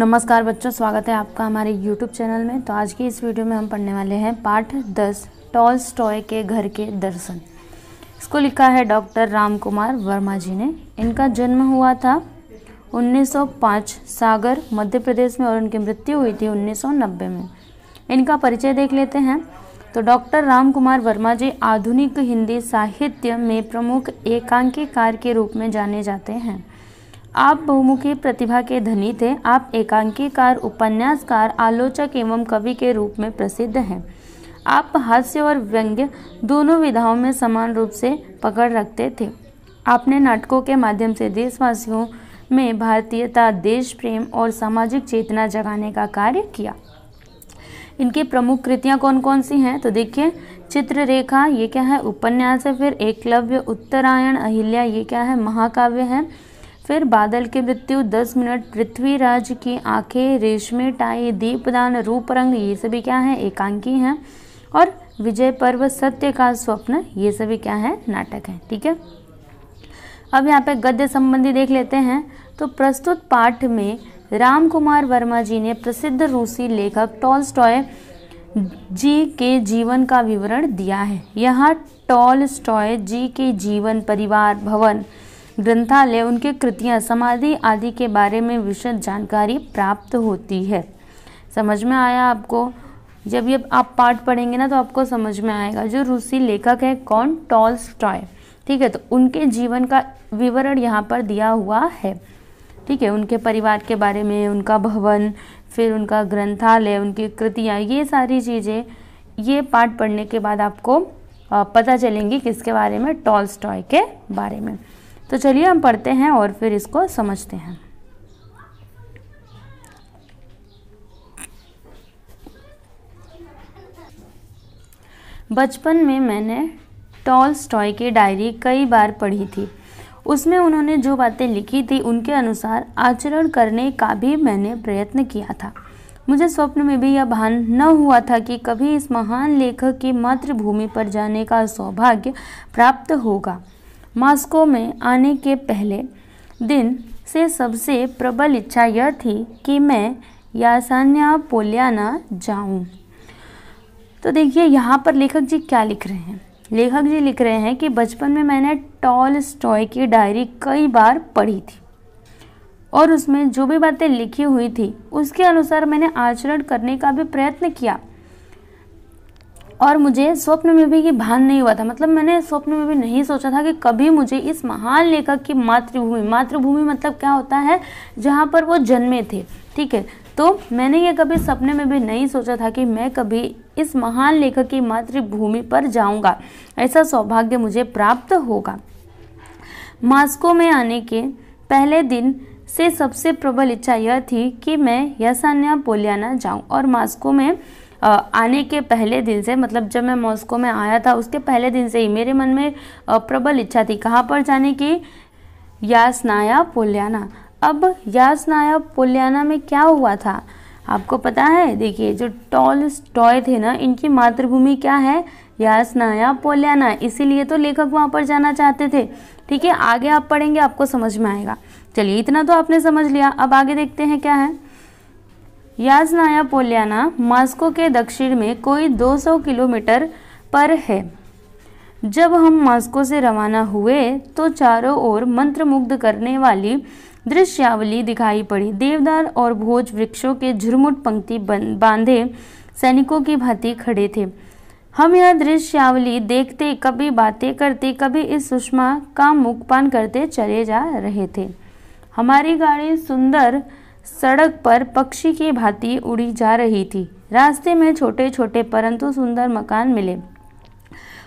नमस्कार बच्चों स्वागत है आपका हमारे YouTube चैनल में तो आज की इस वीडियो में हम पढ़ने वाले हैं पाठ दस टॉल स्टॉय के घर के दर्शन इसको लिखा है डॉक्टर राम कुमार वर्मा जी ने इनका जन्म हुआ था 1905 सागर मध्य प्रदेश में और इनकी मृत्यु हुई थी 1990 में इनका परिचय देख लेते हैं तो डॉक्टर राम कुमार वर्मा जी आधुनिक हिंदी साहित्य में प्रमुख एकांकीकार के रूप में जाने जाते हैं आप बहुमुखी प्रतिभा के धनी थे आप एकांकीकार उपन्यासकार आलोचक एवं कवि के रूप में प्रसिद्ध हैं आप हास्य और व्यंग्य दोनों विधाओं में समान रूप से पकड़ रखते थे आपने नाटकों के माध्यम से देशवासियों में भारतीयता देश प्रेम और सामाजिक चेतना जगाने का कार्य किया इनकी प्रमुख कृतियाँ कौन कौन सी हैं तो देखिए चित्ररेखा ये क्या है उपन्यास है फिर एकलव्य उत्तरायण अहिल्या ये क्या है महाकाव्य है फिर बादल की मृत्यु दस मिनट पृथ्वीराज की आंखें रेशमी टाई दीपदान रूप रंग ये सभी क्या है एकांकी हैं और विजय पर्व सत्य का स्वप्न ये सभी क्या है नाटक है ठीक है अब यहाँ पे गद्य संबंधी देख लेते हैं तो प्रस्तुत पाठ में राम कुमार वर्मा जी ने प्रसिद्ध रूसी लेखक टॉल स्टॉय जी के जीवन का विवरण दिया है यहाँ टॉल स्टॉय जी के जीवन परिवार भवन ग्रंथालय उनके कृतियाँ समाधि आदि के बारे में विशद जानकारी प्राप्त होती है समझ में आया आपको जब ये आप पाठ पढ़ेंगे ना तो आपको समझ में आएगा जो रूसी लेखक है कौन टॉल स्टॉय ठीक है तो उनके जीवन का विवरण यहाँ पर दिया हुआ है ठीक है उनके परिवार के बारे में उनका भवन फिर उनका ग्रंथालय उनकी कृतियाँ ये सारी चीज़ें ये पाठ पढ़ने के बाद आपको पता चलेंगी किसके बारे में टॉल स्टॉय के बारे में तो चलिए हम पढ़ते हैं और फिर इसको समझते हैं बचपन में मैंने टॉल स्टॉय की डायरी कई बार पढ़ी थी उसमें उन्होंने जो बातें लिखी थी उनके अनुसार आचरण करने का भी मैंने प्रयत्न किया था मुझे स्वप्न में भी यह भान न हुआ था कि कभी इस महान लेखक की मातृभूमि पर जाने का सौभाग्य प्राप्त होगा मॉस्को में आने के पहले दिन से सबसे प्रबल इच्छा यह थी कि मैं यासान्या पोलियाना जाऊं। तो देखिए यहाँ पर लेखक जी क्या लिख रहे हैं लेखक जी लिख रहे हैं कि बचपन में मैंने टॉल स्टॉय की डायरी कई बार पढ़ी थी और उसमें जो भी बातें लिखी हुई थी उसके अनुसार मैंने आचरण करने का भी प्रयत्न किया और मुझे स्वप्न में भी ये भान नहीं हुआ था मतलब मैंने स्वप्न में भी नहीं सोचा था कि कभी मुझे इस महान लेखक की मातृभूमि मातृभूमि मतलब क्या होता है जहाँ पर वो जन्मे थे ठीक है तो मैंने ये कभी सपने में भी नहीं सोचा था कि मैं कभी इस महान लेखक की मातृभूमि पर जाऊँगा ऐसा सौभाग्य मुझे प्राप्त होगा मास्को में आने के पहले दिन से सबसे प्रबल इच्छा यह थी कि मैं यसान्या पोलियाना जाऊं और मास्को में आने के पहले दिन से मतलब जब मैं मॉस्को में आया था उसके पहले दिन से ही मेरे मन में प्रबल इच्छा थी कहाँ पर जाने की यासनाया पोलियाना अब यासनाया पोलियाना में क्या हुआ था आपको पता है देखिए जो टॉल स्टॉय थे ना इनकी मातृभूमि क्या है यासनाया पोलियाना इसीलिए तो लेखक वहाँ पर जाना चाहते थे ठीक है आगे आप पढ़ेंगे आपको समझ में आएगा चलिए इतना तो आपने समझ लिया अब आगे देखते हैं क्या है याजनाया पोलियाना मास्को के दक्षिण में कोई 200 किलोमीटर पर है जब हम मास्को से रवाना हुए तो चारों ओर मंत्रमुग्ध करने वाली दृश्यावली दिखाई पड़ी देवदार और भोज वृक्षों के झुरमुट पंक्ति बांधे सैनिकों की भांति खड़े थे हम यह दृश्यावली देखते कभी बातें करते कभी इस सुषमा का मुखपान करते चले जा रहे थे हमारी गाड़ी सुंदर सड़क पर पक्षी की भांति उड़ी जा रही थी रास्ते में छोटे छोटे परंतु सुंदर मकान मिले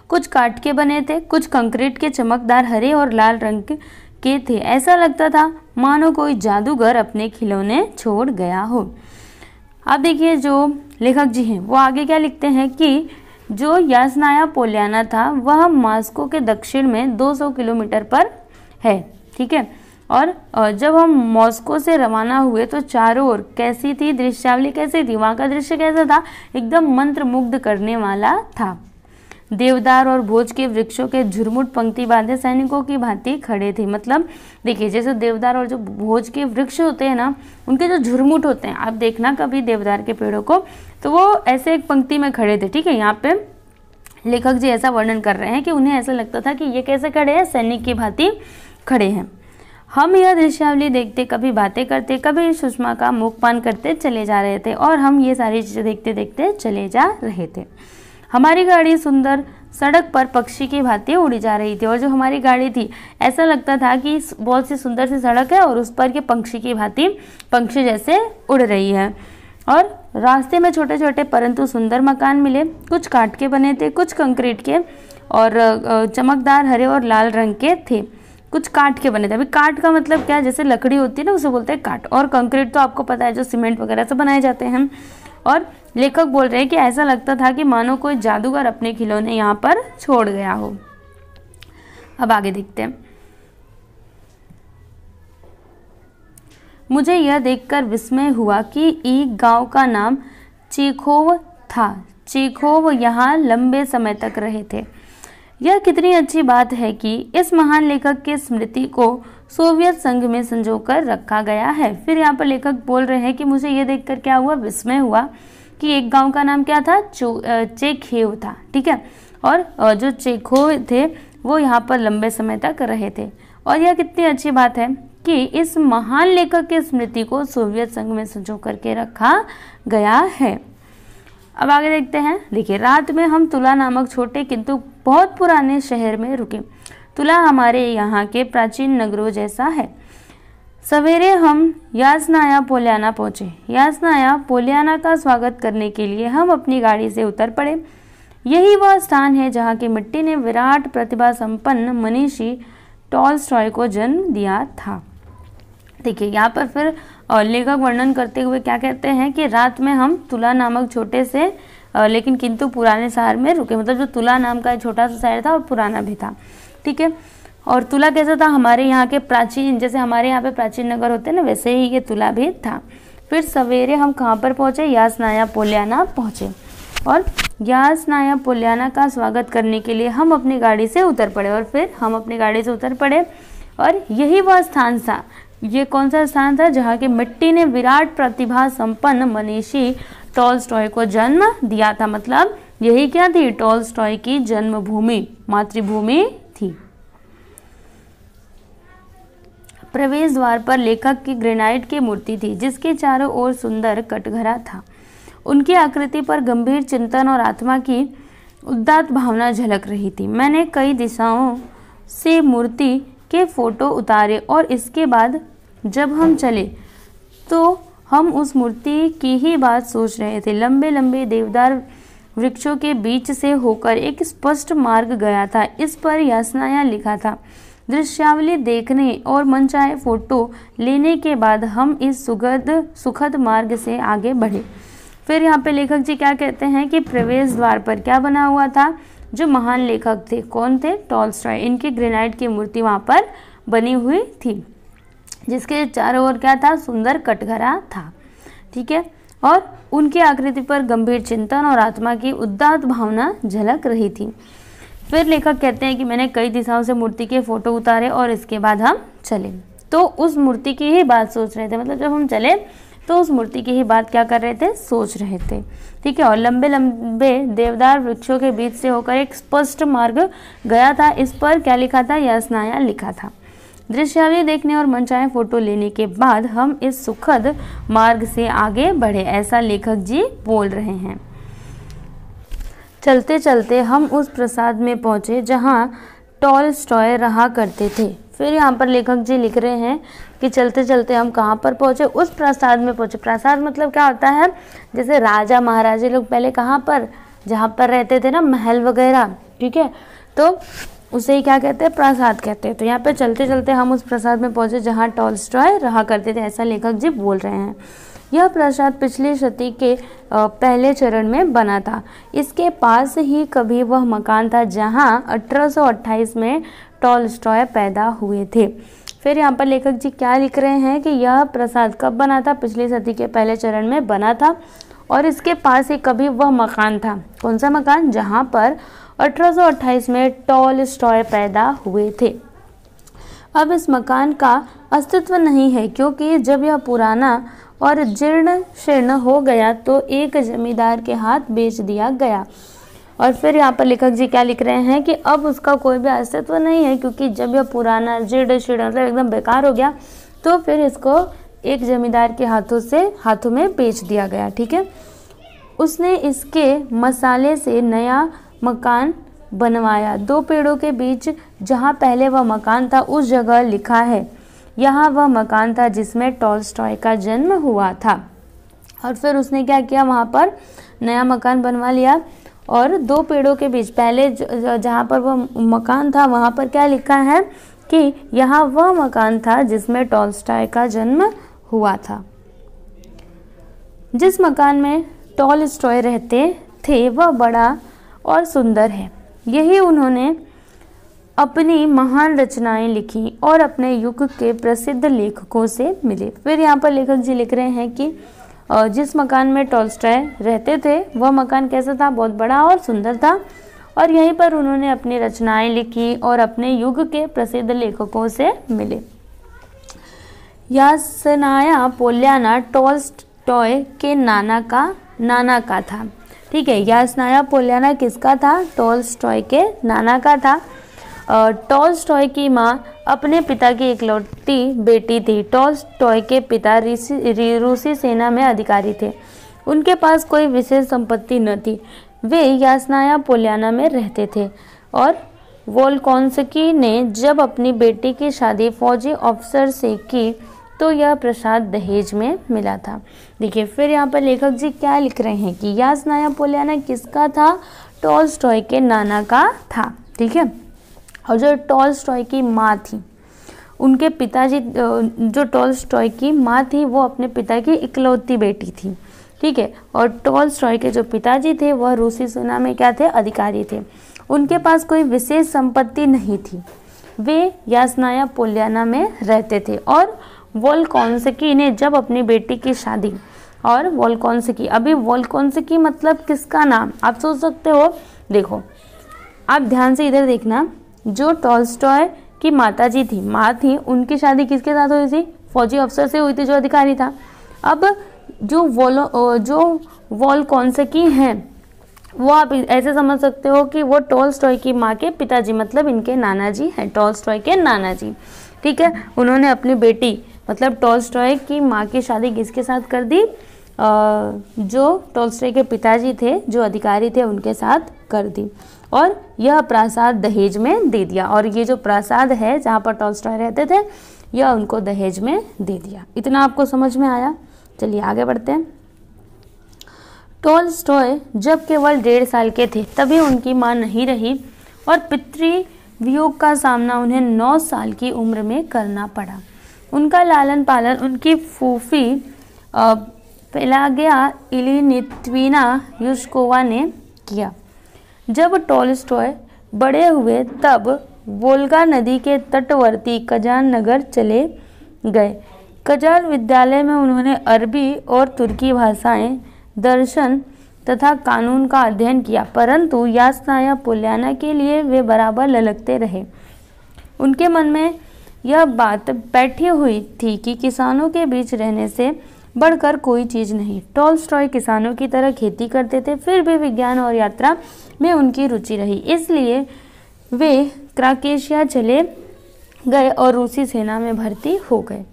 कुछ काट के बने थे कुछ कंक्रीट के चमकदार हरे और लाल रंग के थे ऐसा लगता था मानो कोई जादूगर अपने खिलौने छोड़ गया हो अब देखिए जो लेखक जी हैं वो आगे क्या लिखते हैं कि जो यासनाया पोलियाना था वह मास्को के दक्षिण में 200 किलोमीटर पर है ठीक है और जब हम मॉस्को से रवाना हुए तो चारों ओर कैसी थी दृश्यावली कैसी थी वहाँ का दृश्य कैसा था एकदम मंत्र मुग्ध करने वाला था देवदार और भोज के वृक्षों के झुरमुट पंक्ति बांधे सैनिकों की भांति खड़े थे मतलब देखिए जैसे देवदार और जो भोज के वृक्ष होते हैं ना उनके जो झुरमुट होते हैं आप देखना कभी देवदार के पेड़ों को तो वो ऐसे एक पंक्ति में खड़े थे ठीक है यहाँ पे लेखक जी ऐसा वर्णन कर रहे हैं कि उन्हें ऐसा लगता था कि ये कैसे खड़े हैं सैनिक की भांति खड़े हैं हम यह दृश्यावली देखते कभी बातें करते कभी सुषमा का मुखपान करते चले जा रहे थे और हम ये सारी चीज़ें देखते देखते चले जा रहे थे हमारी गाड़ी सुंदर सड़क पर पक्षी की भांति उड़ी जा रही थी और जो हमारी गाड़ी थी ऐसा लगता था कि बहुत सी सुंदर सी सड़क है और उस पर के पंक्षी की भांति पंक्षी जैसे उड़ रही है और रास्ते में छोटे छोटे परंतु सुंदर मकान मिले कुछ काट के बने थे कुछ कंक्रीट के और चमकदार हरे और लाल रंग के थे कुछ काट के बने थे अभी काट का मतलब क्या है जैसे लकड़ी होती है ना उसे बोलते हैं काट और कंक्रीट तो आपको पता है जो सीमेंट वगैरह से बनाए जाते हैं और लेखक बोल रहे हैं कि ऐसा लगता था कि मानो कोई जादूगर अपने खिलौने यहाँ पर छोड़ गया हो अब आगे देखते हैं मुझे यह देखकर विस्मय हुआ कि एक गांव का नाम चेखोव था चेखोव यहाँ लंबे समय तक रहे थे यह कितनी अच्छी बात है कि इस महान लेखक की स्मृति को सोवियत संघ में संजोकर रखा गया है फिर यहाँ पर लेखक बोल रहे हैं कि मुझे ये देखकर क्या हुआ विस्मय हुआ कि एक गांव का नाम क्या था चेखेव था ठीक है और जो चेखो थे वो यहाँ पर लंबे समय तक रहे थे और यह कितनी अच्छी बात है कि इस महान लेखक की स्मृति को सोवियत संघ में संजो करके रखा गया है अब आगे देखते हैं देखिए रात में हम तुला नामक छोटे किंतु बहुत पुराने शहर में रुके तुला हमारे यहाँ के प्राचीन नगरों जैसा है सवेरे हम याजनाया पोलियाना पहुँचे याजनाया पोलियाना का स्वागत करने के लिए हम अपनी गाड़ी से उतर पड़े यही वह स्थान है जहाँ की मिट्टी ने विराट प्रतिभा संपन्न मनीषी टॉल स्टॉय को जन्म दिया था देखिए यहाँ पर फिर लेखक वर्णन करते हुए क्या कहते हैं कि रात में हम तुला नामक छोटे से लेकिन किंतु पुराने शहर में रुके मतलब जो तुला नाम का छोटा सा शहर था और पुराना भी था ठीक है और तुला कैसा था हमारे यहाँ के प्राचीन जैसे हमारे यहाँ पे प्राचीन नगर होते हैं ना वैसे ही ये तुला भी था फिर सवेरे हम कहाँ पर पहुँचे यासनाया पोलियाना पहुँचे और यासनाया पोलियाना का स्वागत करने के लिए हम अपनी गाड़ी से उतर पड़े और फिर हम अपनी गाड़ी से उतर पड़े और यही वह स्थान था ये कौन सा स्थान था जहाँ की मिट्टी ने विराट प्रतिभा संपन्न मनीषी टोल को जन्म दिया था मतलब यही क्या थी टोल की जन्मभूमि मातृभूमि थी प्रवेश द्वार पर लेखक की ग्रेनाइट की मूर्ति थी जिसके चारों ओर सुंदर कटघरा था उनकी आकृति पर गंभीर चिंतन और आत्मा की उदात भावना झलक रही थी मैंने कई दिशाओं से मूर्ति के फोटो उतारे और इसके बाद जब हम चले तो हम उस मूर्ति की ही बात सोच रहे थे लंबे लंबे देवदार वृक्षों के बीच से होकर एक स्पष्ट मार्ग गया था इस पर यासनाया लिखा था दृश्यावली देखने और मनचाहे फोटो लेने के बाद हम इस सुगद सुखद मार्ग से आगे बढ़े फिर यहाँ पे लेखक जी क्या कहते हैं कि प्रवेश द्वार पर क्या बना हुआ था जो महान लेखक थे कौन थे टॉल्स्टॉय इनकी ग्रेनाइट की मूर्ति वहाँ पर बनी हुई थी जिसके चारों ओर क्या था सुंदर कटघरा था ठीक है और उनकी आकृति पर गंभीर चिंतन और आत्मा की उदात भावना झलक रही थी फिर लेखक कहते हैं कि मैंने कई दिशाओं से मूर्ति के फोटो उतारे और इसके बाद हम चले तो उस मूर्ति की ही बात सोच रहे थे मतलब जब हम चले तो उस मूर्ति की ही बात क्या कर रहे थे सोच रहे थे ठीक है और लंबे लंबे देवदार वृक्षों के बीच से होकर एक स्पष्ट मार्ग गया था इस पर क्या लिखा था यह स्नाया लिखा था दृश्यावली देखने और मनचाहे फोटो लेने के बाद हम इस सुखद मार्ग से आगे बढ़े ऐसा लेखक जी बोल रहे हैं चलते चलते हम उस प्रसाद में पहुंचे जहां टॉल स्टॉय रहा करते थे फिर यहाँ पर लेखक जी लिख रहे हैं कि चलते चलते हम कहाँ पर पहुँचे उस प्रसाद में पहुँचे प्रसाद मतलब क्या होता है जैसे राजा महाराजे लोग पहले कहाँ पर जहाँ पर रहते थे ना महल वगैरह ठीक है तो उसे ही क्या कहते हैं प्रसाद कहते हैं तो यहाँ पे चलते चलते हम उस प्रसाद में पहुँचे जहाँ टॉलस्टॉय रहा करते थे ऐसा लेखक जी बोल रहे हैं यह प्रसाद पिछली शती के पहले चरण में बना था इसके पास ही कभी वह मकान था जहाँ 1828 में टॉलस्टॉय पैदा हुए थे फिर यहाँ पर लेखक जी क्या लिख रहे हैं कि यह प्रसाद कब बना था पिछली सदी के पहले चरण में बना था और इसके पास ही कभी वह मकान था कौन सा मकान जहाँ पर अठारह में टॉल स्टॉय पैदा हुए थे अब इस मकान का अस्तित्व नहीं है क्योंकि जब यह पुराना और जीर्ण शीर्ण हो गया तो एक जमींदार के हाथ बेच दिया गया और फिर यहाँ पर लेखक जी क्या लिख रहे हैं कि अब उसका कोई भी अस्तित्व नहीं है क्योंकि जब यह पुराना जीर्ण शीर्ण मतलब एकदम बेकार हो गया तो फिर इसको एक जमींदार के हाथों से हाथों में बेच दिया गया ठीक है उसने इसके मसाले से नया मकान बनवाया दो पेड़ों के बीच जहाँ पहले वह मकान था उस जगह लिखा है यहाँ वह मकान था जिसमें टॉल का जन्म हुआ था और फिर उसने क्या किया वहाँ पर नया मकान बनवा लिया और दो पेड़ों के बीच पहले जहाँ पर वह मकान था वहाँ पर क्या लिखा है कि यहाँ वह मकान था जिसमें टॉल का जन्म हुआ था जिस मकान में टॉल रहते थे वह बड़ा और सुंदर है यही उन्होंने अपनी महान रचनाएं लिखी और अपने युग के प्रसिद्ध लेखकों से मिले फिर यहाँ पर लेखक जी लिख रहे हैं कि जिस मकान में टॉलस्टॉय रहते थे वह मकान कैसा था बहुत बड़ा और सुंदर था और यहीं पर उन्होंने अपनी रचनाएं लिखी और अपने युग के प्रसिद्ध लेखकों से मिले यासनाया टोल्स टॉय के नाना का नाना का था ठीक है यासनाया पोलियाना किसका था टॉलस्टॉय के नाना का था टॉलस्टॉय की माँ अपने पिता की इकलौती बेटी थी टॉलस्टॉय के पिता रूसी सेना में अधिकारी थे उनके पास कोई विशेष संपत्ति न थी वे यासनाया पोलियाना में रहते थे और वोलकॉन्सकी ने जब अपनी बेटी की शादी फौजी ऑफिसर से की तो यह प्रसाद दहेज में मिला था देखिए फिर यहाँ पर लेखक जी क्या लिख रहे हैं कि याजनाया पोलियाना किसका था टॉलस्टॉय के नाना का था ठीक है और जो टॉलस्टॉय की माँ थी उनके पिताजी जो टॉलस्टॉय की माँ थी वो अपने पिता की इकलौती बेटी थी ठीक है और टॉलस्टॉय के जो पिताजी थे वह रूसी सेना में क्या थे अधिकारी थे उनके पास कोई विशेष संपत्ति नहीं थी वे यासनाया पोलियाना में रहते थे और की ने जब अपनी बेटी की शादी और की अभी की मतलब किसका नाम आप सोच सकते हो देखो आप ध्यान से इधर देखना जो स्टॉय की माता जी थी माँ थी उनकी शादी किसके साथ हुई थी फौजी अफसर से हुई थी जो अधिकारी था अब जो वोलो जो वॉल की हैं वो आप ऐसे समझ सकते हो कि वो टॉल स्टॉय की माँ के पिताजी मतलब इनके नाना जी हैं टॉल स्टॉय के नाना जी ठीक है उन्होंने अपनी बेटी मतलब टोलस्टॉय की माँ की शादी किसके साथ कर दी जो टोलस्टॉय के पिताजी थे जो अधिकारी थे उनके साथ कर दी और यह प्रासाद दहेज में दे दिया और ये जो प्रासाद है जहाँ पर टोलस्टॉय रहते थे यह उनको दहेज में दे दिया इतना आपको समझ में आया चलिए आगे बढ़ते हैं स्टॉय जब केवल डेढ़ साल के थे तभी उनकी माँ नहीं रही और पितृ वियोग का सामना उन्हें नौ साल की उम्र में करना पड़ा उनका लालन पालन उनकी फूफी पेलागया इलिनित्वीना युस्कोवा ने किया जब टोलस्टॉय बड़े हुए तब वोल्गा नदी के तटवर्ती कजान नगर चले गए कजान विद्यालय में उन्होंने अरबी और तुर्की भाषाएं दर्शन तथा कानून का अध्ययन किया परंतु यासना या पुल्याना के लिए वे बराबर ललकते रहे उनके मन में यह बात बैठी हुई थी कि किसानों के बीच रहने से बढ़कर कोई चीज़ नहीं टोल किसानों की तरह खेती करते थे फिर भी विज्ञान और यात्रा में उनकी रुचि रही इसलिए वे क्राकेशिया चले गए और रूसी सेना में भर्ती हो गए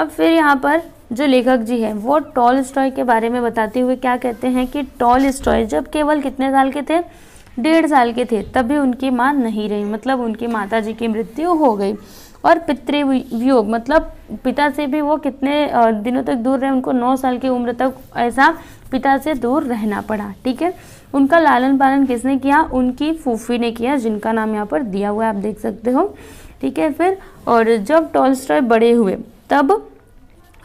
अब फिर यहाँ पर जो लेखक जी हैं वो टॉल स्टॉय के बारे में बताते हुए क्या कहते हैं कि टॉल स्टॉय जब केवल कितने साल के थे डेढ़ साल के थे तभी उनकी माँ नहीं रही मतलब उनकी माता जी की मृत्यु हो गई और पितृवियोग मतलब पिता से भी वो कितने दिनों तक दूर रहे उनको नौ साल की उम्र तक ऐसा पिता से दूर रहना पड़ा ठीक है उनका लालन पालन किसने किया उनकी फूफी ने किया जिनका नाम यहाँ पर दिया हुआ है आप देख सकते हो ठीक है फिर और जब टॉलस्टॉय बड़े हुए तब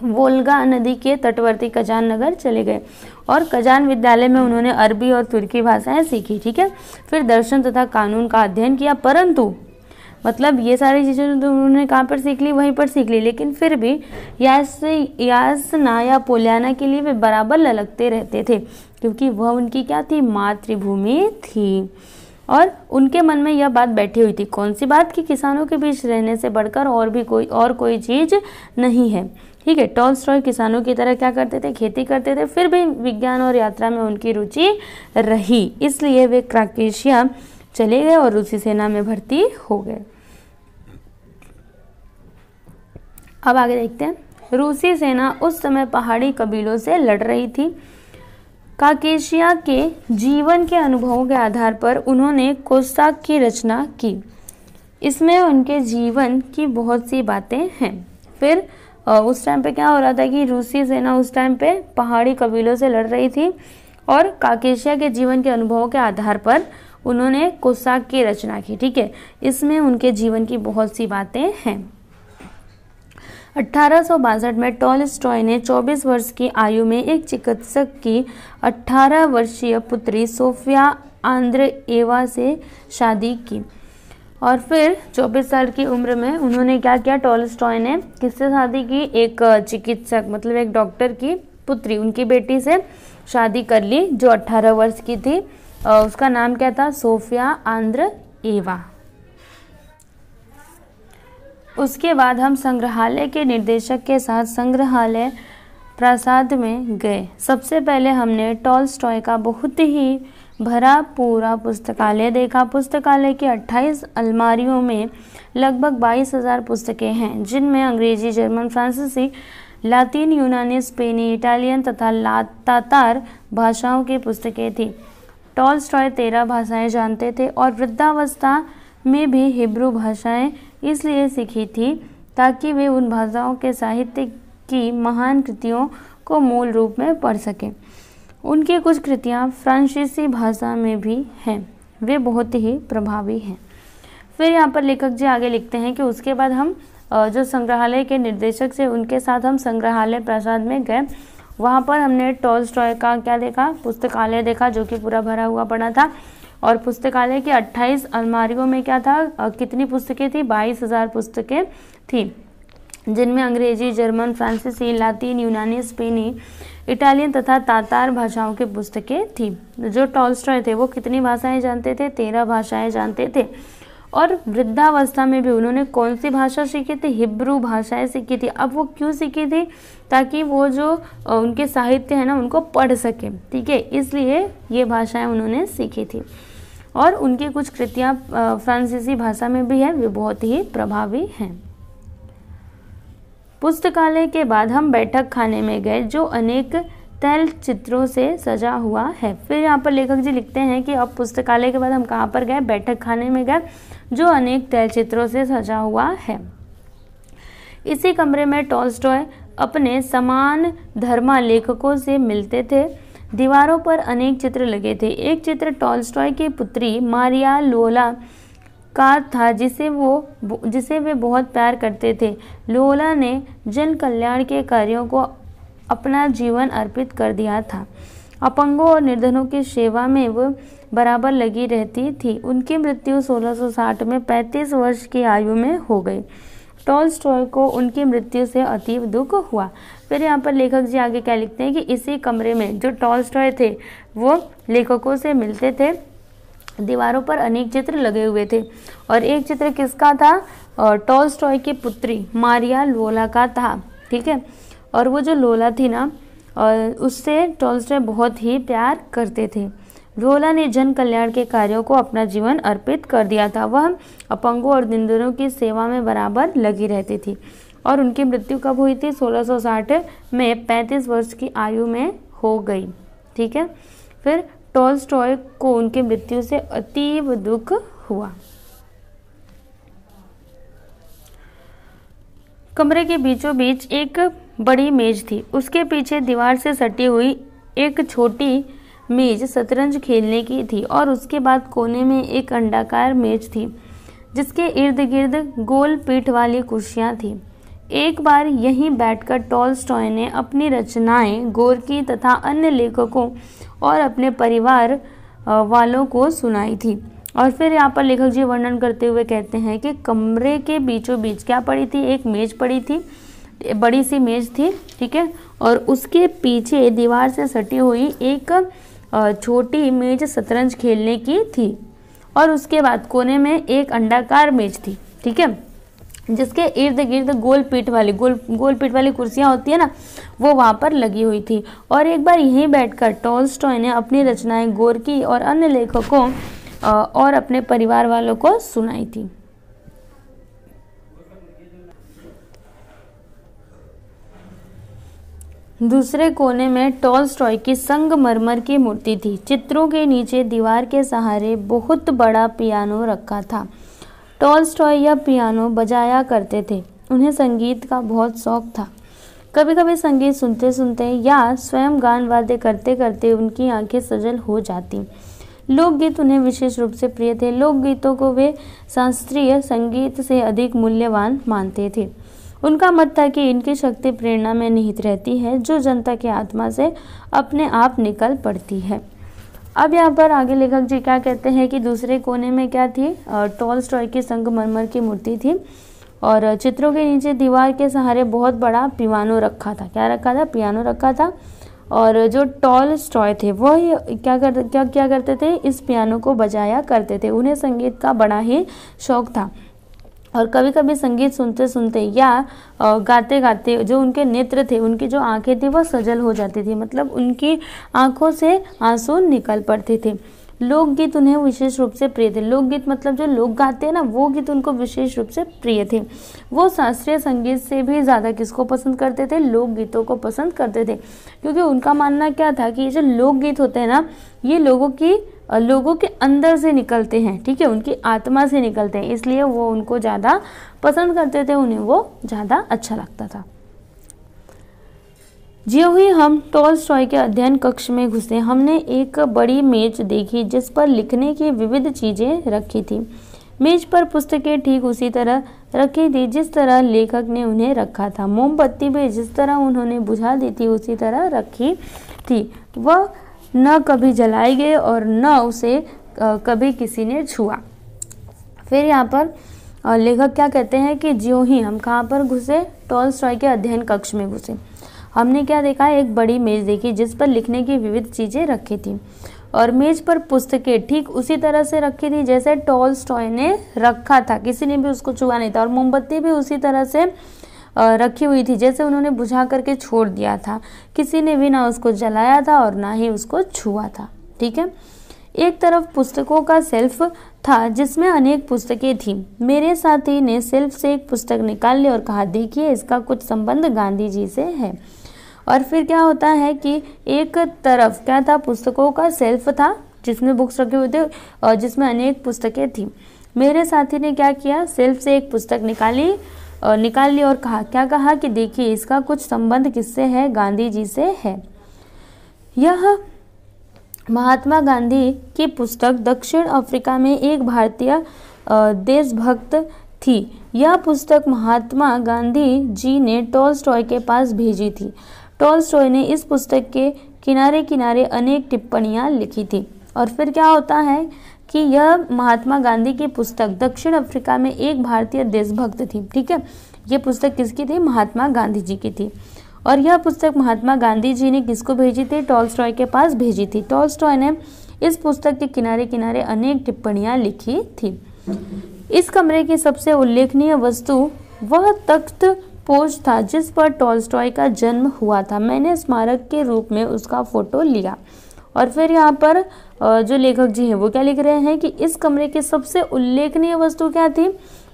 वोल्गा नदी के तटवर्ती कजान नगर चले गए और कजान विद्यालय में उन्होंने अरबी और तुर्की भाषाएं सीखी ठीक है फिर दर्शन तथा कानून का अध्ययन किया परंतु मतलब ये सारी चीज़ें तो उन्होंने कहाँ पर सीख ली वहीं पर सीख ली लेकिन फिर भी यास यासना या पोलियाना के लिए वे बराबर ललकते रहते थे क्योंकि वह उनकी क्या थी मातृभूमि थी और उनके मन में यह बात बैठी हुई थी कौन सी बात कि किसानों के बीच रहने से बढ़कर और भी कोई और कोई चीज़ नहीं है ठीक है स्ट्रॉय किसानों की तरह क्या करते थे खेती करते थे फिर भी विज्ञान और यात्रा में उनकी रुचि रही इसलिए वे क्राकेशिया चले गए और रूसी सेना में भर्ती हो गए अब आगे देखते हैं रूसी सेना उस समय पहाड़ी कबीलों से लड़ रही थी काकेशिया के जीवन के अनुभवों के आधार पर उन्होंने कोस्ताक की रचना की इसमें उनके जीवन की बहुत सी बातें हैं फिर उस टाइम पे क्या हो रहा था कि रूसी सेना उस टाइम पे पहाड़ी कबीलों से लड़ रही थी और काकेशिया के जीवन के अनुभवों के आधार पर उन्होंने कोसाक की रचना की ठीक है इसमें उनके जीवन की बहुत सी बातें हैं अट्ठारह में टॉलस्टॉय ने 24 वर्ष की आयु में एक चिकित्सक की 18 वर्षीय पुत्री सोफिया आंद्र एवा से शादी की और फिर 24 साल की उम्र में उन्होंने क्या किया टॉलस्टॉय ने किससे शादी की एक चिकित्सक मतलब एक डॉक्टर की पुत्री उनकी बेटी से शादी कर ली जो 18 वर्ष की थी उसका नाम क्या था सोफिया आंद्र एवा उसके बाद हम संग्रहालय के निर्देशक के साथ संग्रहालय प्रासाद में गए सबसे पहले हमने टॉल स्टॉय का बहुत ही भरा पूरा पुस्तकालय देखा पुस्तकालय की 28 अलमारियों में लगभग 22,000 पुस्तकें हैं जिनमें अंग्रेजी जर्मन फ्रांसीसी लातिन यूनानी स्पेनी इटालियन तथा लातातार भाषाओं की पुस्तकें थीं टॉल स्टॉय तेरह भाषाएँ जानते थे और वृद्धावस्था में भी हिब्रू भाषाएं इसलिए सीखी थी ताकि वे उन भाषाओं के साहित्य की महान कृतियों को मूल रूप में पढ़ सकें उनकी कुछ कृतियाँ फ्रांसीसी भाषा में भी हैं वे बहुत ही प्रभावी हैं फिर यहाँ पर लेखक जी आगे लिखते हैं कि उसके बाद हम जो संग्रहालय के निर्देशक से उनके साथ हम संग्रहालय प्रसाद में गए वहाँ पर हमने टॉल स्टॉय का क्या देखा पुस्तकालय देखा जो कि पूरा भरा हुआ पड़ा था और पुस्तकालय की 28 अलमारियों में क्या था कितनी पुस्तकें थी बाईस हज़ार पुस्तकें थी जिनमें अंग्रेजी जर्मन फ्रांसीसी लातीन यूनानी स्पेनी इटालियन तथा तातार भाषाओं की पुस्तकें थी जो टॉलस्टॉय थे वो कितनी भाषाएं जानते थे तेरह भाषाएं जानते थे और वृद्धावस्था में भी उन्होंने कौन सी भाषा सीखी थी हिब्रू भाषाएं सीखी थी अब वो क्यों सीखी थी ताकि वो जो उनके साहित्य है ना उनको पढ़ सकें ठीक है इसलिए ये भाषाएं उन्होंने सीखी थी और उनकी कुछ कृतियाँ फ्रांसीसी भाषा में भी है वे बहुत ही प्रभावी हैं पुस्तकालय के बाद हम बैठक खाने में गए जो अनेक तैल चित्रों से सजा हुआ है फिर यहाँ पर लेखक जी लिखते हैं कि अब पुस्तकालय के बाद हम कहाँ पर गए बैठक खाने में गए जो अनेक तैल चित्रों से सजा हुआ है इसी कमरे में टॉल्स्टॉय अपने समान धर्मा लेखकों से मिलते थे दीवारों पर अनेक चित्र लगे थे एक चित्र टॉलस्टॉय की पुत्री मारिया लोला का था जिसे वो जिसे वे बहुत प्यार करते थे लोला ने जन कल्याण के कार्यों को अपना जीवन अर्पित कर दिया था अपंगों और निर्धनों की सेवा में वह बराबर लगी रहती थी उनकी मृत्यु 1660 में 35 वर्ष की आयु में हो गई टॉल को उनकी मृत्यु से अतीब दुख हुआ फिर यहाँ पर लेखक जी आगे क्या लिखते हैं कि इसी कमरे में जो स्टॉय थे वो लेखकों से मिलते थे दीवारों पर अनेक चित्र लगे हुए थे और एक चित्र किसका था स्टॉय की पुत्री मारिया लोला का था ठीक है और वो जो लोला थी ना और उससे स्टॉय बहुत ही प्यार करते थे लोला ने जन कल्याण के कार्यों को अपना जीवन अर्पित कर दिया था वह अपंगों और दिनदरों की सेवा में बराबर लगी रहती थी और उनकी मृत्यु कब हुई थी 1660 में 35 वर्ष की आयु में हो गई ठीक है फिर टोल को उनकी मृत्यु से अतीब दुख हुआ कमरे के बीचों बीच एक बड़ी मेज थी उसके पीछे दीवार से सटी हुई एक छोटी मेज शतरंज खेलने की थी और उसके बाद कोने में एक अंडाकार मेज थी जिसके इर्द गिर्द गोल पीठ वाली कुर्सियाँ थीं एक बार यहीं बैठकर टॉलस्टॉय ने अपनी रचनाएं गोरकी तथा अन्य लेखकों और अपने परिवार वालों को सुनाई थी और फिर यहाँ पर लेखक जी वर्णन करते हुए कहते हैं कि कमरे के बीचों बीच क्या पड़ी थी एक मेज पड़ी थी बड़ी सी मेज थी ठीक है और उसके पीछे दीवार से सटी हुई एक छोटी मेज शतरंज खेलने की थी और उसके बाद कोने में एक अंडाकार मेज थी ठीक है जिसके इर्द गिर्द गोल पीठ वाली गोल गोल पीठ वाली कुर्सियाँ होती है ना वो वहाँ पर लगी हुई थी और एक बार यहीं बैठकर टॉल्स्टॉय ने अपनी रचनाएं गोरकी और अन्य लेखकों और अपने परिवार वालों को सुनाई थी दूसरे कोने में टॉलस्टॉय की संगमरमर की मूर्ति थी चित्रों के नीचे दीवार के सहारे बहुत बड़ा पियानो रखा था टॉलस्टॉय या पियानो बजाया करते थे उन्हें संगीत का बहुत शौक था कभी कभी संगीत सुनते सुनते या स्वयं गान वादे करते करते उनकी आंखें सजल हो जाती लोकगीत उन्हें विशेष रूप से प्रिय थे लोकगीतों को वे शास्त्रीय संगीत से अधिक मूल्यवान मानते थे उनका मत था कि इनकी शक्ति प्रेरणा में निहित रहती है जो जनता की आत्मा से अपने आप निकल पड़ती है अब यहाँ पर आगे लेखक जी क्या कहते हैं कि दूसरे कोने में क्या थी टॉल स्टॉय की संगमरमर की मूर्ति थी और चित्रों के नीचे दीवार के सहारे बहुत बड़ा पियानो रखा था क्या रखा था पियानो रखा था और जो टॉल स्टॉय थे वो क्या कर क्या क्या करते थे इस पियानो को बजाया करते थे उन्हें संगीत का बड़ा ही शौक था और कभी कभी संगीत सुनते सुनते या गाते गाते जो उनके नेत्र थे उनकी जो आंखें थी वो सजल हो जाती थी मतलब उनकी आंखों से आंसू निकल पड़ते थे लोकगीत उन्हें विशेष रूप से प्रिय थे लोकगीत मतलब जो लोग गाते हैं ना वो गीत उनको विशेष रूप से प्रिय थे वो शास्त्रीय संगीत से भी ज़्यादा किसको पसंद करते थे लोकगीतों को पसंद करते थे क्योंकि उनका मानना क्या था कि ये जो लोकगीत होते हैं ना ये लोगों की लोगों के अंदर से निकलते हैं ठीक है उनकी आत्मा से निकलते हैं इसलिए वो उनको ज़्यादा पसंद करते थे उन्हें वो ज़्यादा अच्छा लगता था जी हुई हम टोल स्टॉय के अध्ययन कक्ष में घुसे हमने एक बड़ी मेज देखी जिस पर लिखने की विविध चीज़ें रखी थी मेज पर पुस्तकें ठीक उसी तरह रखी थी जिस तरह लेखक ने उन्हें रखा था मोमबत्ती भी जिस तरह उन्होंने बुझा दी थी उसी तरह रखी थी वह न कभी जलाए गए और न उसे कभी किसी ने छुआ फिर यहाँ पर लेखक क्या कहते हैं कि ज्यों ही हम कहाँ पर घुसे स्ट्रॉय के अध्ययन कक्ष में घुसे हमने क्या देखा एक बड़ी मेज़ देखी जिस पर लिखने की विविध चीज़ें रखी थी और मेज़ पर पुस्तकें ठीक उसी तरह से रखी थी जैसे टोल स्टॉय ने रखा था किसी ने भी उसको छुआ नहीं था और मोमबत्ती भी उसी तरह से रखी हुई थी जैसे उन्होंने बुझा करके छोड़ दिया था किसी ने भी ना उसको जलाया था और ना ही उसको छुआ था ठीक है एक तरफ पुस्तकों का सेल्फ था जिसमें अनेक पुस्तकें थीं मेरे साथी ने सेल्फ से एक पुस्तक निकाल ली और कहा देखिए इसका कुछ संबंध गांधी जी से है और फिर क्या होता है कि एक तरफ क्या था पुस्तकों का सेल्फ था जिसमें बुक्स रखे हुए थे और जिसमें अनेक पुस्तकें थीं मेरे साथी ने क्या किया सेल्फ से एक पुस्तक निकाली निकाल ली और कहा क्या कहा कि देखिए इसका कुछ संबंध किससे है गांधी जी से है यह महात्मा गांधी की पुस्तक दक्षिण अफ्रीका में एक भारतीय देशभक्त थी यह पुस्तक महात्मा गांधी जी ने टोल के पास भेजी थी टोल ने इस पुस्तक के किनारे किनारे अनेक टिप्पणियां लिखी थी और फिर क्या होता है कि यह महात्मा गांधी की पुस्तक दक्षिण अफ्रीका में एक भारतीय देशभक्त थी ठीक है ये पुस्तक किसकी थी महात्मा गांधी जी की थी और यह पुस्तक महात्मा गांधी जी ने किसको भेजी थी टोल के पास भेजी थी टोल ने इस पुस्तक के किनारे किनारे अनेक टिप्पणियाँ लिखी थी इस कमरे की सबसे उल्लेखनीय वस्तु वह तख्त पोज था जिस पर टोल का जन्म हुआ था मैंने स्मारक के रूप में उसका फोटो लिया और फिर यहाँ पर जो लेखक जी हैं वो क्या लिख रहे हैं कि इस कमरे की सबसे उल्लेखनीय वस्तु क्या थी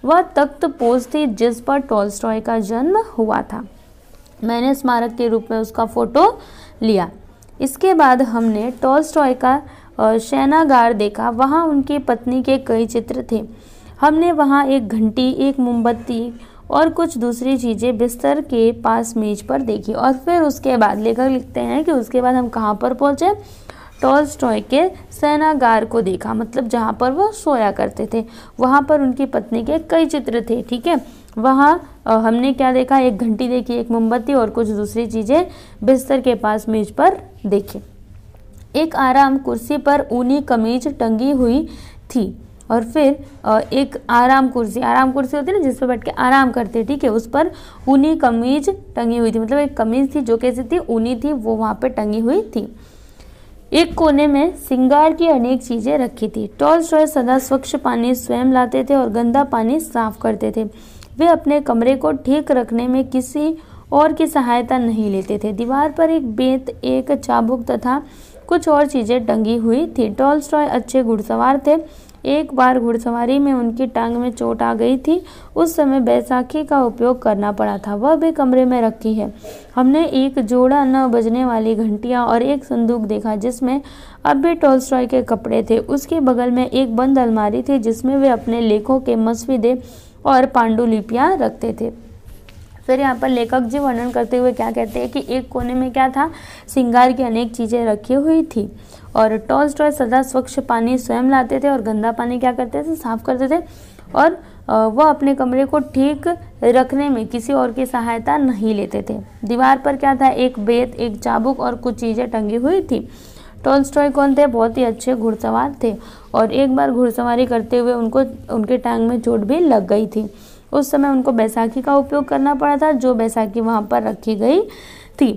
वह तख्त पोज थी जिस पर टॉलस्टॉय का जन्म हुआ था मैंने स्मारक के रूप में उसका फोटो लिया इसके बाद हमने टॉलस्टॉय का शैनागार देखा वहाँ उनकी पत्नी के कई चित्र थे हमने वहाँ एक घंटी एक मोमबत्ती और कुछ दूसरी चीज़ें बिस्तर के पास मेज पर देखी और फिर उसके बाद लेखक लिखते हैं कि उसके बाद हम कहाँ पर पहुँचे टॉल्स्टॉय के सेनागार को देखा मतलब जहाँ पर वो सोया करते थे वहाँ पर उनकी पत्नी के कई चित्र थे ठीक है वहाँ हमने क्या देखा एक घंटी देखी एक मोमबत्ती और कुछ दूसरी चीज़ें बिस्तर के पास मेज पर देखी एक आराम कुर्सी पर ऊनी कमीज टंगी हुई थी और फिर एक आराम कुर्सी आराम कुर्सी होती है ना जिस पर बैठ के आराम करते ठीक है उस पर ऊनी कमीज टंगी हुई थी मतलब एक कमीज थी जो कैसी थी ऊनी थी वो वहाँ पर टंगी हुई थी एक कोने में सिंगार की अनेक चीज़ें रखी थी स्टॉय सदा स्वच्छ पानी स्वयं लाते थे और गंदा पानी साफ करते थे वे अपने कमरे को ठीक रखने में किसी और की सहायता नहीं लेते थे दीवार पर एक बेत एक चाबुक तथा कुछ और चीज़ें टंगी हुई थी टॉलस्टॉय अच्छे घुड़सवार थे एक बार घुड़सवारी में उनकी टांग में चोट आ गई थी उस समय बैसाखी का उपयोग करना पड़ा था वह भी कमरे में रखी है हमने एक जोड़ा न बजने वाली घंटिया और एक संदूक देखा जिसमें अब भी टोलस्टॉय के कपड़े थे उसके बगल में एक बंद अलमारी थी जिसमें वे अपने लेखों के मसविदे और पांडुलिपियाँ रखते थे फिर यहाँ पर लेखक जी वर्णन करते हुए क्या कहते हैं कि एक कोने में क्या था सिंगार की अनेक चीज़ें रखी हुई थी और टॉल स्टॉय सदा स्वच्छ पानी स्वयं लाते थे और गंदा पानी क्या करते थे साफ करते थे और वह अपने कमरे को ठीक रखने में किसी और की सहायता नहीं लेते थे दीवार पर क्या था एक बेत एक चाबुक और कुछ चीज़ें टंगी हुई थी स्ट्रॉय कौन थे बहुत ही अच्छे घुड़सवार थे और एक बार घुड़सवारी करते हुए उनको उनके टांग में चोट भी लग गई थी उस समय उनको बैसाखी का उपयोग करना पड़ा था जो बैसाखी वहाँ पर रखी गई थी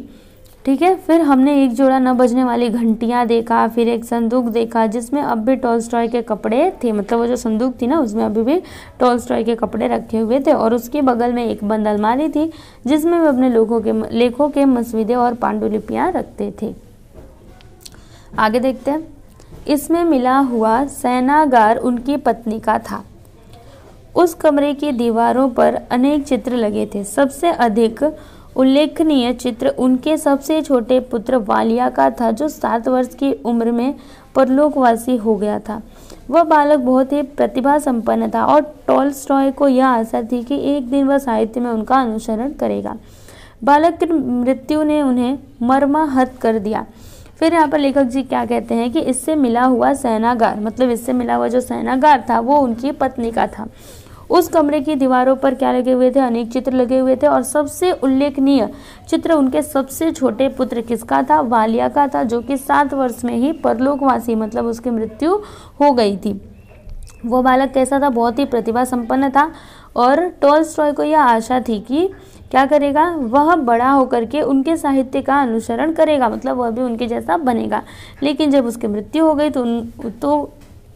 ठीक है फिर हमने एक जोड़ा न बजने वाली घंटियाँ देखा फिर एक संदूक देखा जिसमें अब भी टॉलस्टॉय के कपड़े थे मतलब वो जो संदूक थी ना उसमें अभी भी टॉलस्टॉय के कपड़े रखे हुए थे और उसके बगल में एक बंद अलमारी थी जिसमें वे अपने लोगों के लेखों के मसविदे और पांडुलिपियाँ रखते थे आगे देखते हैं इसमें मिला हुआ सेनागार उनकी पत्नी का था उस कमरे की दीवारों पर अनेक चित्र लगे थे सबसे अधिक उल्लेखनीय चित्र उनके सबसे छोटे पुत्र वालिया का था जो सात वर्ष की उम्र में परलोकवासी हो गया था वह बालक बहुत ही प्रतिभा संपन्न था और टोल को यह आशा थी कि एक दिन वह साहित्य में उनका अनुसरण करेगा बालक की मृत्यु ने उन्हें मर्माहत कर दिया फिर यहाँ पर लेखक जी क्या कहते हैं कि इससे मिला हुआ सेनागार मतलब इससे मिला हुआ जो सेनागार था वो उनकी पत्नी का था उस कमरे की दीवारों पर क्या लगे हुए थे अनेक चित्र लगे हुए थे और सबसे उल्लेखनीय चित्र उनके सबसे छोटे पुत्र किसका था वालिया का था जो कि सात वर्ष में ही परलोकवासी मतलब उसकी मृत्यु हो गई थी वो बालक कैसा था बहुत ही प्रतिभा संपन्न था और टॉल्स्टॉय को यह आशा थी कि क्या करेगा वह बड़ा होकर के उनके साहित्य का अनुसरण करेगा मतलब वह भी उनके जैसा बनेगा लेकिन जब उसकी मृत्यु हो गई तो उन तो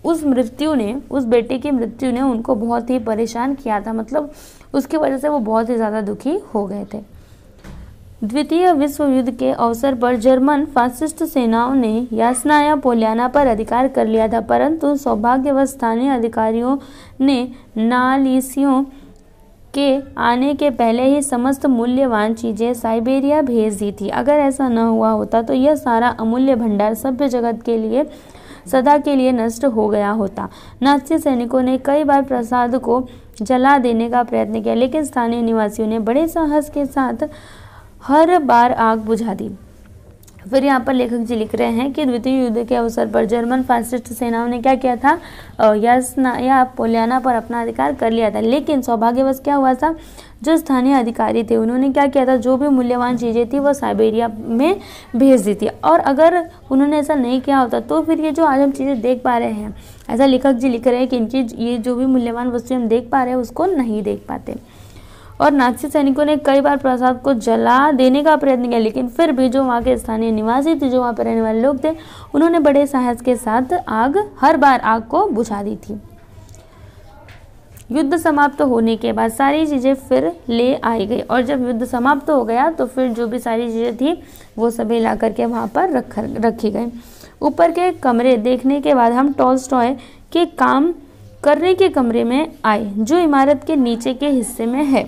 उस मृत्यु ने उस बेटे की मृत्यु ने उनको बहुत ही परेशान किया था मतलब उसकी वजह से वो बहुत ही ज़्यादा दुखी हो गए थे द्वितीय विश्व युद्ध के अवसर पर जर्मन फासिस्ट सेनाओं ने यासनाया पोलियाना पर अधिकार कर लिया था परंतु सौभाग्यवश स्थानीय अधिकारियों ने नालिसियों के आने के पहले ही समस्त मूल्यवान चीज़ें साइबेरिया भेज दी थी अगर ऐसा न हुआ होता तो यह सारा अमूल्य भंडार सभ्य जगत के लिए सदा के लिए नष्ट हो गया होता नाथसी सैनिकों ने कई बार प्रसाद को जला देने का प्रयत्न किया लेकिन स्थानीय निवासियों ने बड़े साहस के साथ हर बार आग बुझा दी फिर यहाँ पर लेखक जी लिख रहे हैं कि द्वितीय युद्ध के अवसर पर जर्मन फासिस्ट सेनाओं ने क्या किया था या या पोलियाना पर अपना अधिकार कर लिया था लेकिन सौभाग्यवश क्या हुआ था जो स्थानीय अधिकारी थे उन्होंने क्या किया था जो भी मूल्यवान चीज़ें थी वो साइबेरिया में भेज दी थी और अगर उन्होंने ऐसा नहीं किया होता तो फिर ये जो आज हम चीज़ें देख पा रहे हैं ऐसा लेखक जी लिख रहे हैं कि इनकी ये जो भी मूल्यवान वस्तु हम देख पा रहे हैं उसको नहीं देख पाते और नागसी सैनिकों ने कई बार प्रसाद को जला देने का प्रयत्न किया लेकिन फिर भी जो वहाँ के स्थानीय निवासी थे जो वहाँ पर रहने वाले लोग थे उन्होंने बड़े साहस के साथ आग हर बार आग को बुझा दी थी युद्ध समाप्त तो होने के बाद सारी चीज़ें फिर ले आई गई और जब युद्ध समाप्त तो हो गया तो फिर जो भी सारी चीज़ें थी वो सभी ला करके वहाँ पर रख रखी गई ऊपर के कमरे देखने के बाद हम टॉलस्टॉय के काम करने के कमरे में आए जो इमारत के नीचे के हिस्से में है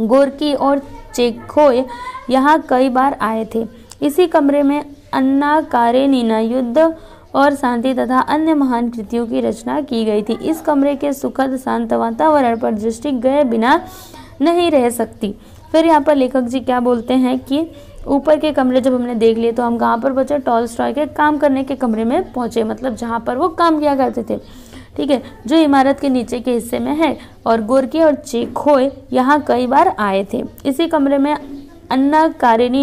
गोरकी और चेखोय यहाँ कई बार आए थे इसी कमरे में अन्ना कारेनिना युद्ध और शांति तथा अन्य महान कृतियों की रचना की गई थी इस कमरे के सुखद शांत वातावरण पर दृष्टि गए बिना नहीं रह सकती फिर यहाँ पर लेखक जी क्या बोलते हैं कि ऊपर के कमरे जब हमने देख लिए तो हम कहाँ पर पहुँचे टॉल स्टॉय के काम करने के कमरे में पहुँचे मतलब जहाँ पर वो काम किया करते थे ठीक है जो इमारत के नीचे के हिस्से में है और गोरकी और चेखोए यहाँ कई बार आए थे इसी कमरे में अन्ना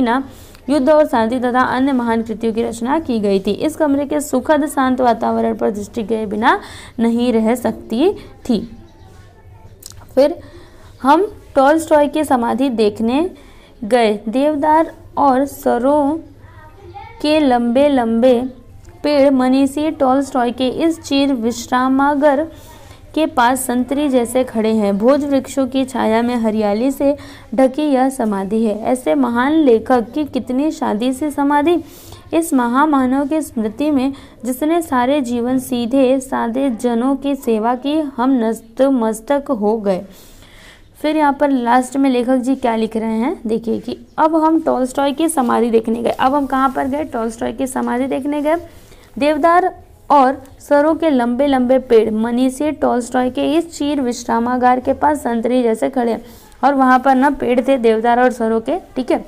ना युद्ध और शांति तथा अन्य महान कृतियों की रचना की गई थी इस कमरे के सुखद शांत वातावरण पर दृष्टि गए बिना नहीं रह सकती थी फिर हम टॉल स्टॉय की समाधि देखने गए देवदार और सरों के लंबे लंबे पेड़ मनीषी टॉल स्टॉय के इस चीर विश्रामागर के पास संतरी जैसे खड़े हैं भोज वृक्षों की छाया में हरियाली से ढकी यह समाधि है ऐसे महान लेखक की कितनी शादी से समाधि इस महामानव की स्मृति में जिसने सारे जीवन सीधे सादे जनों की सेवा की हम नस्तमस्तक हो गए फिर यहाँ पर लास्ट में लेखक जी क्या लिख रहे हैं देखिए कि अब हम टॉलस्टॉय की समाधि देखने गए अब हम कहाँ पर गए टॉलस्टॉय की समाधि देखने गए देवदार और सरों के लंबे लंबे पेड़ मनीषी टॉलस्टॉय के इस चीर विश्रामागार के पास संतरी जैसे खड़े और वहाँ पर ना पेड़ थे देवदार और सरों के ठीक है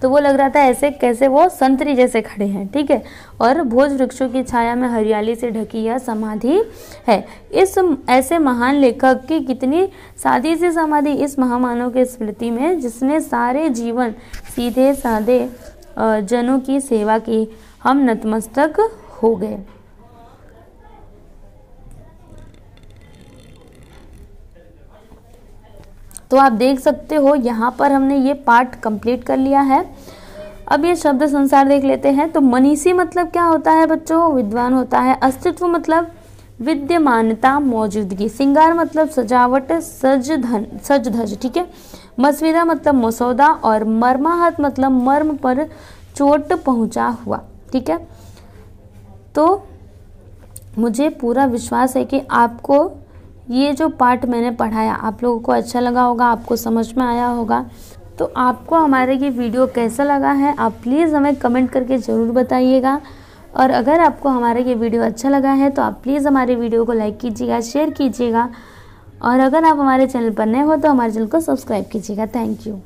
तो वो लग रहा था ऐसे कैसे वो संतरी जैसे खड़े हैं ठीक है और भोज वृक्षों की छाया में हरियाली से ढकी यह समाधि है इस ऐसे महान लेखक की कितनी सादी सी समाधि इस महामानव के स्मृति में जिसने सारे जीवन सीधे साधे जनों की सेवा की हम नतमस्तक हो गए तो आप देख सकते हो यहाँ पर हमने ये पार्ट कंप्लीट कर लिया है अब ये शब्द संसार देख लेते हैं तो मनीषी मतलब क्या होता है बच्चों विद्वान होता है अस्तित्व मतलब विद्यमानता मौजूदगी सिंगार मतलब सजावट सज धन सज धज ठीक है मसविदा मतलब मसौदा और मर्माहत मतलब मर्म पर चोट पहुंचा हुआ ठीक है तो मुझे पूरा विश्वास है कि आपको ये जो पार्ट मैंने पढ़ाया आप लोगों को अच्छा लगा होगा आपको समझ में आया होगा तो आपको हमारे ये वीडियो कैसा लगा है आप प्लीज़ हमें कमेंट करके ज़रूर बताइएगा और अगर आपको हमारा ये वीडियो अच्छा लगा है तो आप प्लीज़ हमारे वीडियो को लाइक कीजिएगा शेयर कीजिएगा और अगर आप हमारे चैनल पर नए हो तो हमारे चैनल को सब्सक्राइब कीजिएगा थैंक यू